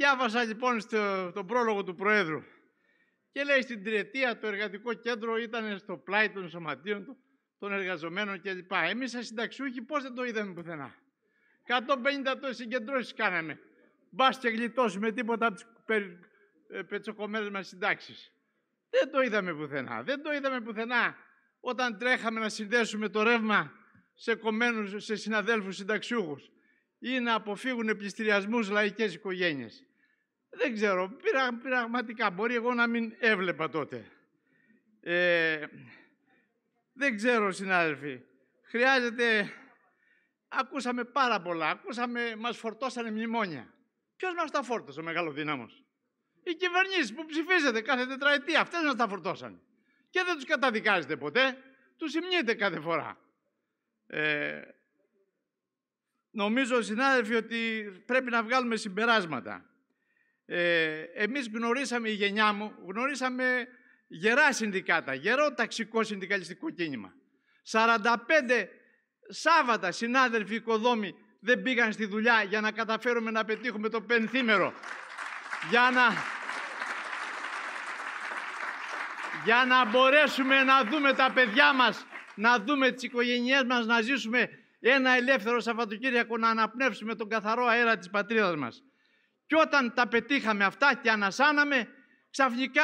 Διάβασα λοιπόν στο, τον πρόλογο του Προέδρου και λέει στην τριετία το εργατικό κέντρο ήταν στο πλάι των σωματείων των εργαζομένων κλπ. Εμείς σαν συνταξιούχοι πώς δεν το είδαμε πουθενά. 150 συγκεντρώσεις κάναμε. Μπας και γλιτώσουμε τίποτα από τις ε, πετσοκομμένες μας συντάξεις. Δεν το είδαμε πουθενά. Δεν το είδαμε πουθενά όταν τρέχαμε να συνδέσουμε το ρεύμα σε κομμένους, σε συναδέλφους συνταξιούχους ή να αποφύγουν πληστηριασμούς λαϊκές οικογένειες. Δεν ξέρω, πραγματικά μπορεί εγώ να μην έβλεπα τότε. Ε, δεν ξέρω, συνάδελφοι. Χρειάζεται... Ακούσαμε πάρα πολλά. Ακούσαμε, μας φορτώσανε μνημόνια. Ποιος μας τα φόρτωσε, ο μεγαλοδύναμος. Οι κυβερνήσεις που ψηφίζετε κάθε τετραετία, αυτές μας τα φορτώσαν. Και δεν τους καταδικάζετε ποτέ. Τους υμνείτε κάθε φορά. Ε, νομίζω, συνάδελφοι, ότι πρέπει να βγάλουμε συμπεράσματα ε, εμείς γνωρίσαμε η γενιά μου, γνωρίσαμε γερά συνδικάτα, γερό ταξικό συνδικαλιστικό κίνημα. 45 Σάββατα συνάδελφοι οικοδόμοι δεν πήγαν στη δουλειά για να καταφέρουμε να πετύχουμε το πενθήμερο. Για να... Για να μπορέσουμε να δούμε τα παιδιά μας, να δούμε τις οικογένειές μας, να ζήσουμε ένα ελεύθερο Σαββατοκύριακο, να αναπνεύσουμε τον καθαρό αέρα της πατρίδας μας. Και όταν τα πετύχαμε αυτά και ανασάναμε, ξαφνικά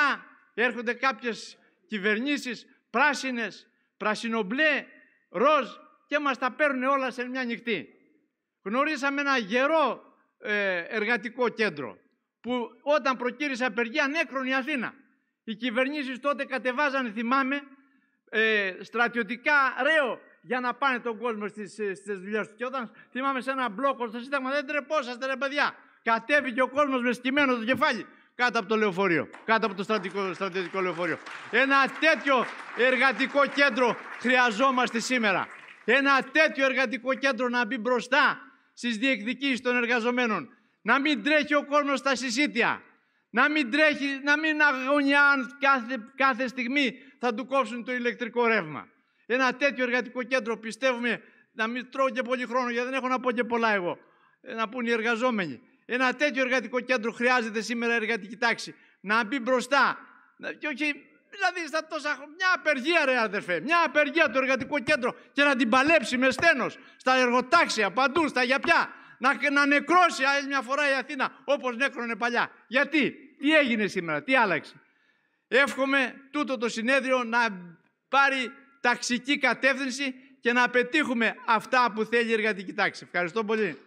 έρχονται κάποιες κυβερνήσεις πράσινες, πρασινομπλέ, ροζ και μας τα παίρνουν όλα σε μια νυχτή. Γνωρίσαμε ένα γερό ε, εργατικό κέντρο που όταν προκύρισε απεργία η Αθήνα. Οι κυβερνήσεις τότε κατεβάζανε, θυμάμαι, ε, στρατιωτικά ρέο για να πάνε τον κόσμο στις, ε, στις δουλειές τους. Και όταν θυμάμαι σε ένα μπλόκο στο Σύνταγμα δεν τρεπόσαστε ρε παιδιά. Κατέβηκε ο κόσμος με σκημένο το κεφάλι κάτω από το λεωφορείο, κάτω από το στρατικό, στρατιωτικό λεωφορείο. Ένα τέτοιο εργατικό κέντρο χρειαζόμαστε σήμερα. Ένα τέτοιο εργατικό κέντρο να μπει μπροστά στις διεκδικήσεις των εργαζομένων. Να μην τρέχει ο κόσμος στα συσίτια. Να μην τρέχει, να μην αγωνιά κάθε, κάθε στιγμή θα του κόψουν το ηλεκτρικό ρεύμα. Ένα τέτοιο εργατικό κέντρο πιστεύουμε να μην τρώω και πολύ χρόνο, γιατί δεν έχω να πω και πολλά εγώ. Ε, να πούν οι εργαζόμενοι. Ένα τέτοιο εργατικό κέντρο χρειάζεται σήμερα η εργατική τάξη. Να μπει μπροστά. Και όχι, δηλαδή στα τόσα Μια απεργία, ρε αδερφέ. Μια απεργία το εργατικό κέντρο και να την παλέψει με στένος. Στα εργοτάξια, παντού, στα γιαπιά. Να, να νεκρώσει άλλη μια φορά η Αθήνα όπως νέκρωνε παλιά. Γιατί, τι έγινε σήμερα, τι άλλαξε. Εύχομαι τούτο το συνέδριο να πάρει ταξική κατεύθυνση και να πετύχουμε αυτά που θέλει η εργατική τάξη. Ευχαριστώ πολύ.